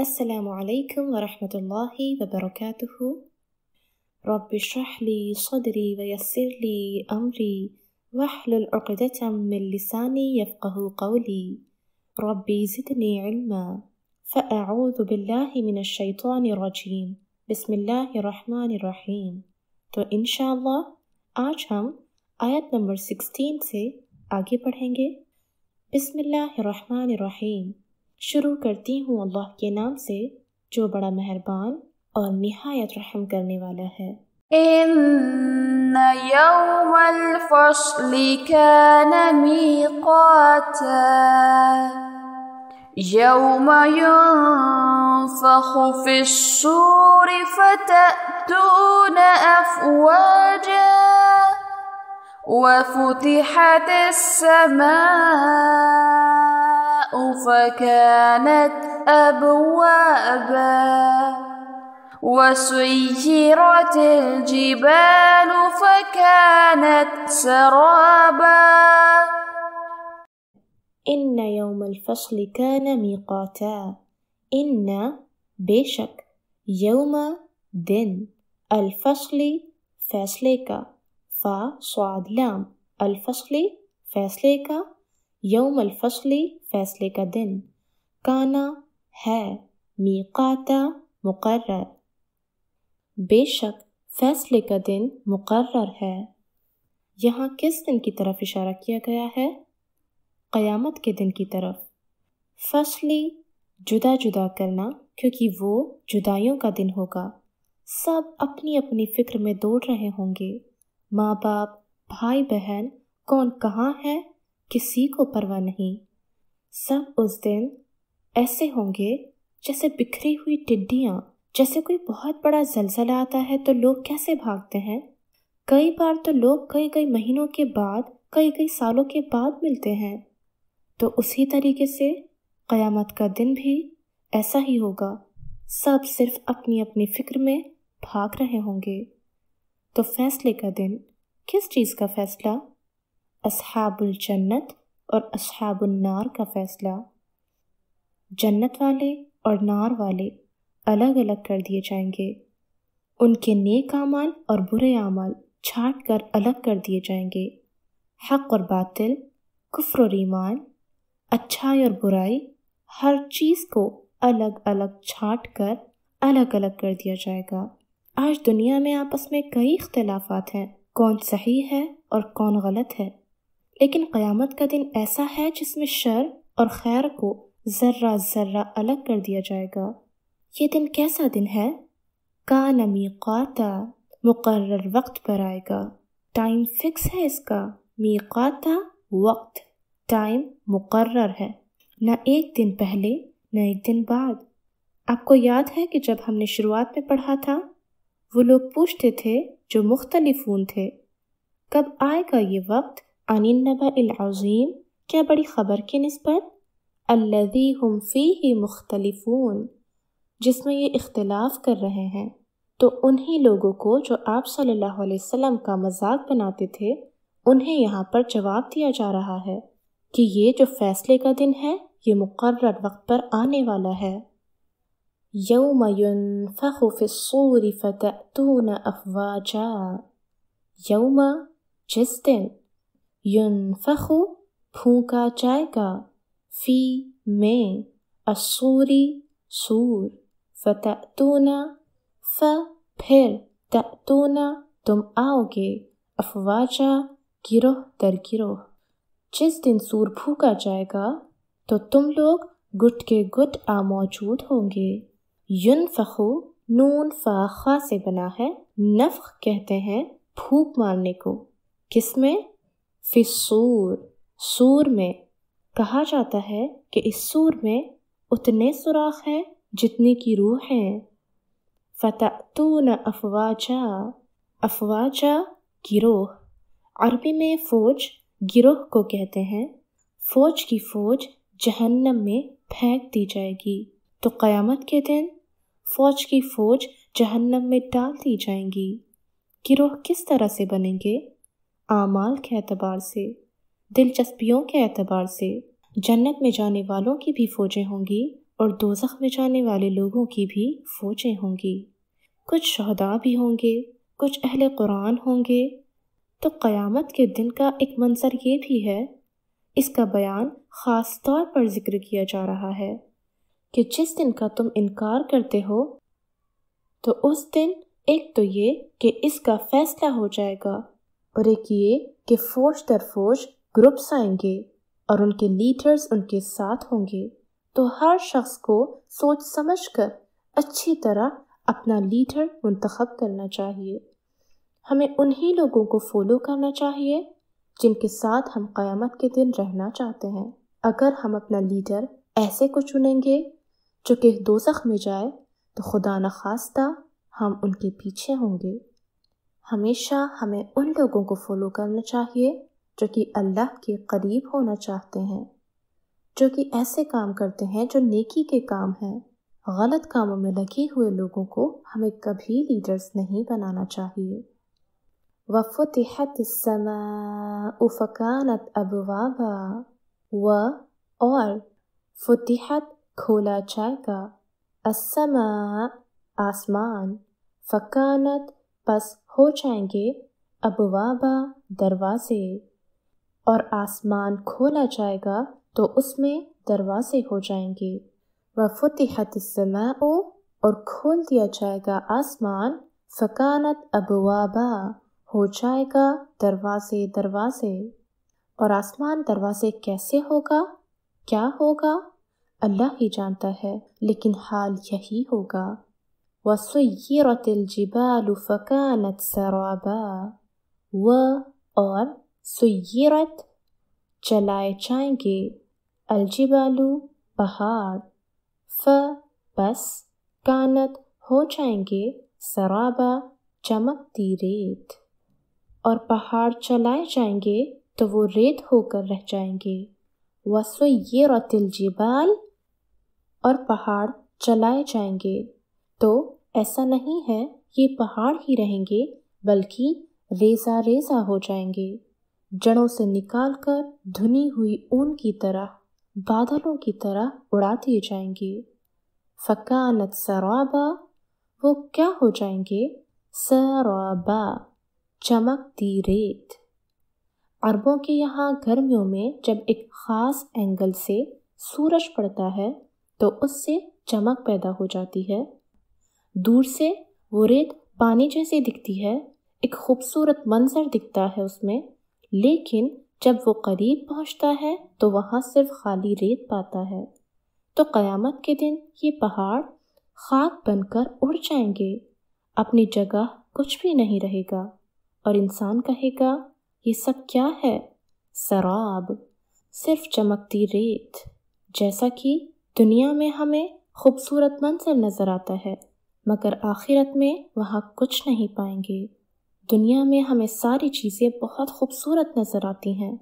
السلام عليكم ورحمة الله وبركاته رب اشرح لي صدري ويسر لي أمري واحلل عقدة من لساني يفقه قولي ربي زدني علما فأعوذ بالله من الشيطان الرجيم بسم الله الرحمن الرحيم تو إن شاء الله آج هم آيات نمبر 16 پڑھیں گے بسم الله الرحمن الرحيم شروع کرتی ہوں اللہ کے نام سے جو بڑا مہربان اور نہایت رحم کرنے والا ہے ان يوم الفصل كان ميقاتا يوم ينفخ في الصور فتأتون أفواجا وفتحت السَّمَاءُ فكانت أبوابا وسيرت الجبال فكانت سرابا إن يوم الفصل كان ميقاتا إن بشك يوم دن الفصل فاسليكا فصعد لام الفصل فاسليكا यौम अलफली फैसले का दिन काना है मीकाता मुकर्र बेशक फैसले का दिन मुकर्र है यहाँ किस दिन की तरफ इशारा किया गया है क़यामत के दिन की तरफ फसली जुदा जुदा करना क्योंकि वो जुदाइयों का दिन होगा सब अपनी अपनी फिक्र में दौड़ रहे होंगे माँ बाप भाई बहन कौन कहाँ है किसी को परवाह नहीं सब उस दिन ऐसे होंगे जैसे बिखरी हुई टिड्डियाँ जैसे कोई बहुत बड़ा जलजला आता है तो लोग कैसे भागते हैं कई बार तो लोग कई कई महीनों के बाद कई कई सालों के बाद मिलते हैं तो उसी तरीके से क़यामत का दिन भी ऐसा ही होगा सब सिर्फ अपनी अपनी फ़िक्र में भाग रहे होंगे तो फैसले का दिन किस चीज़ का फैसला असहाबुल जन्नत और नार का फ़ैसला जन्नत वाले और नार वाले अलग अलग कर दिए जाएंगे उनके नेक आमाल और बुरे आमाल छाट कर अलग कर दिए जाएंगे हक और बातिल कुफ्र और ईमान अच्छाई और बुराई हर चीज़ को अलग अलग छाट कर अलग अलग कर दिया जाएगा आज दुनिया में आपस में कई इख्तलाफात हैं कौन सही है और कौन गलत है लेकिन क़यामत का दिन ऐसा है जिसमें शर और खैर को ज़र्रा ज़र्रा अलग कर दिया जाएगा ये दिन कैसा दिन है का क़ाता मुकर वक्त पर आएगा टाइम फिक्स है इसका मी क़ाता वक्त टाइम मुकर है न एक दिन पहले न एक दिन बाद आपको याद है कि जब हमने शुरुआत में पढ़ा था वो लोग पूछते थे जो मुख्तलिफून थे कब आएगा ये वक्त अनिन्नबा अज़ीम क्या बड़ी ख़बर के नस्बत अल्लदी हम फ़ी ही मुख्तलफून जिसमें ये इख्तलाफ कर रहे हैं तो उन्हीं लोगों को जो आप सल्लल्लाहु अलैहि वसल्लम का मजाक बनाते थे उन्हें यहाँ पर जवाब दिया जा रहा है कि ये जो फ़ैसले का दिन है ये मुकर वक्त पर आने वाला है यौम फ़खुफ़िसूर फ़तून अफवाजा यौम जिस दिन यनफख फूका जाएगा फी में असूरी सूर फतूना फ फिर तूना तुम आओगे अफवाजा गिरोह दर गिरोह जिस दिन सूर फूका जाएगा तो तुम लोग गुट के गुट आ मौजूद होंगे युन फखो नून फाखा से बना है नफ़ कहते हैं फूक मारने को किसमें फिसूर सूर में कहा जाता है कि इस सूर में उतने सुराख हैं जितने की रूह हैं न अफवाजा अफवाजा गिरोह अरबी में फ़ौज गिरोह को कहते हैं फ़ौज की फ़ौज जहन्नम में फेंक दी जाएगी तो क़यामत के दिन फ़ौज की फ़ौज जहन्नम में डाल दी जाएंगी गिरोह किस तरह से बनेंगे आमाल के अतबार से दिलचस्पियों के अतबार से जन्नत में जाने वालों की भी फ़ौजें होंगी और दोजख में जाने वाले लोगों की भी फ़ौजें होंगी कुछ शहदा भी होंगे कुछ अहल कुरान होंगे तो क़यामत के दिन का एक मंजर ये भी है इसका बयान ख़ास तौर पर जिक्र किया जा रहा है कि जिस दिन का तुम इनकार करते हो तो उस दिन एक तो ये कि इसका फ़ैसला हो जाएगा ये कि फौज दर फौज ग्रुप्स आएंगे और उनके लीडर्स उनके साथ होंगे तो हर शख्स को सोच समझ कर अच्छी तरह अपना लीडर मंतखब करना चाहिए हमें उन्हीं लोगों को फॉलो करना चाहिए जिनके साथ हम क़यामत के दिन रहना चाहते हैं अगर हम अपना लीडर ऐसे को चुनेंगे जो कि दो में जाए तो खुदा न खास्ता हम उनके पीछे होंगे हमेशा हमें उन लोगों को फॉलो करना चाहिए जो कि अल्लाह के करीब होना चाहते हैं जो कि ऐसे काम करते हैं जो नेकी के काम हैं गलत कामों में लगे हुए लोगों को हमें कभी लीडर्स नहीं बनाना चाहिए वफ़तहत फ़कानत अबवाबा व और फ़तहत खोला जाएगा असमा आसमान फ़कानत बस हो जाएंगे अबवाबा दरवाज़े और आसमान खोला जाएगा तो उसमें दरवाज़े हो जाएंगे व फतहत और खोल दिया जाएगा आसमान फ़कानत अबवाबा हो जाएगा दरवाज़े दरवाज़े और आसमान दरवाज़े कैसे होगा क्या होगा अल्लाह ही जानता है लेकिन हाल यही होगा وسيرت الجبال فكانت سرابا و or سيرت جلاي تشانجي الجبال بهار ف بس كانت هو تشانجي سرابا چمک دی ریت اور پہاڑ چلائے جائیں گے تو وہ ریت ہو کر رہ جائیں گے وسو الجبال اور پہاڑ چلائے جائیں گے तो ऐसा नहीं है ये पहाड़ ही रहेंगे बल्कि रेजा रेजा हो जाएंगे जड़ों से निकालकर धुनी हुई ऊन की तरह बादलों की तरह उड़ा दिए जाएंगे फकानत सराबा वो क्या हो जाएंगे सराबा चमकती रेत अरबों के यहाँ गर्मियों में जब एक ख़ास एंगल से सूरज पड़ता है तो उससे चमक पैदा हो जाती है दूर से वो रेत पानी जैसी दिखती है एक खूबसूरत मंजर दिखता है उसमें लेकिन जब वो करीब पहुंचता है तो वहाँ सिर्फ खाली रेत पाता है तो क़यामत के दिन ये पहाड़ खाक बनकर उड़ जाएंगे अपनी जगह कुछ भी नहीं रहेगा और इंसान कहेगा ये सब क्या है शराब सिर्फ चमकती रेत जैसा कि दुनिया में हमें खूबसूरत मंजर नज़र आता है मगर आखिरत में वहाँ कुछ नहीं पाएंगे दुनिया में हमें सारी चीज़ें बहुत खूबसूरत नज़र आती हैं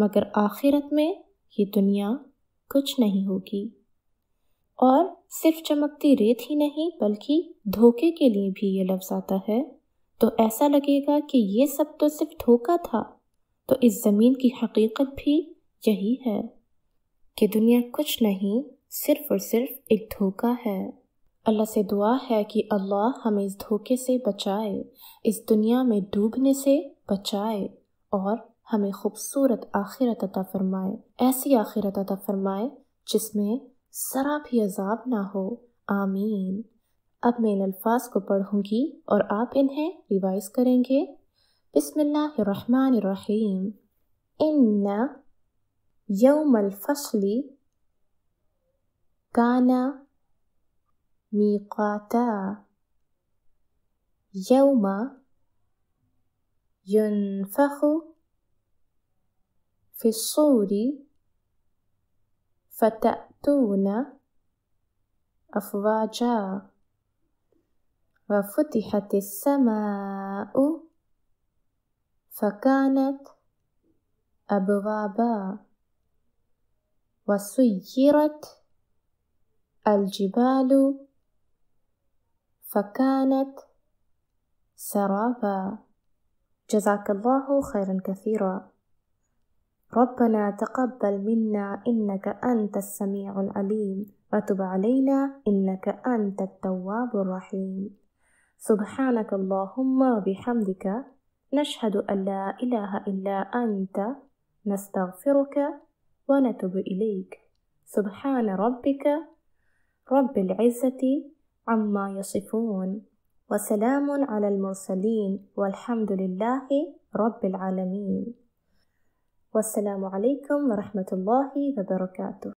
मगर आखिरत में ये दुनिया कुछ नहीं होगी और सिर्फ चमकती रेत ही नहीं बल्कि धोखे के लिए भी ये लफ्ज़ आता है तो ऐसा लगेगा कि ये सब तो सिर्फ धोखा था तो इस ज़मीन की हकीकत भी यही है कि दुनिया कुछ नहीं सिर्फ और सिर्फ एक धोखा है अल्लाह से दुआ है कि अल्लाह हमें इस धोखे से बचाए इस दुनिया में डूबने से बचाए और हमें खूबसूरत आखिरत अता फरमाए ऐसी आखिरत अता फरमाए जिसमें ज़रा भी अजाब ना हो आमीन अब मैं इन अल्फाज को पढ़ूंगी और आप इन्हें रिवाइज करेंगे बिस्मिल्लाहिर्रहमानिर्रहीम इन्ना यौमल फसली गाना ميقاتا يوم ينفخ في الصور فتأتون أفواجا وفتحت السماء فكانت أبوابا وسيرت الجبال فكانت سرابا جزاك الله خيرا كثيرا ربنا تقبل منا انك انت السميع العليم وتب علينا انك انت التواب الرحيم سبحانك اللهم وبحمدك نشهد ان لا اله الا انت نستغفرك ونتوب اليك سبحان ربك رب العزه عما يصفون وسلام على المرسلين والحمد لله رب العالمين والسلام عليكم ورحمه الله وبركاته